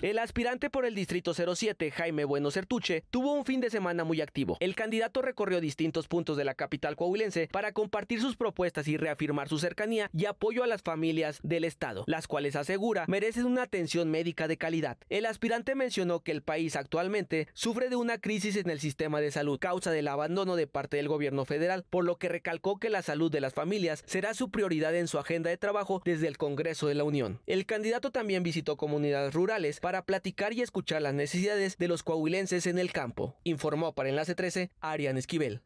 El aspirante por el Distrito 07, Jaime Bueno Certuche, tuvo un fin de semana muy activo. El candidato recorrió distintos puntos de la capital coahuilense para compartir sus propuestas y reafirmar su cercanía y apoyo a las familias del Estado, las cuales asegura merecen una atención médica de calidad. El aspirante mencionó que el país actualmente sufre de una crisis en el sistema de salud, causa del abandono de parte del gobierno federal, por lo que recalcó que la salud de las familias será su prioridad en su agenda de trabajo desde el Congreso de la Unión. El candidato también visitó comunidades rurales para platicar y escuchar las necesidades de los coahuilenses en el campo, informó para Enlace 13 Arián Esquivel.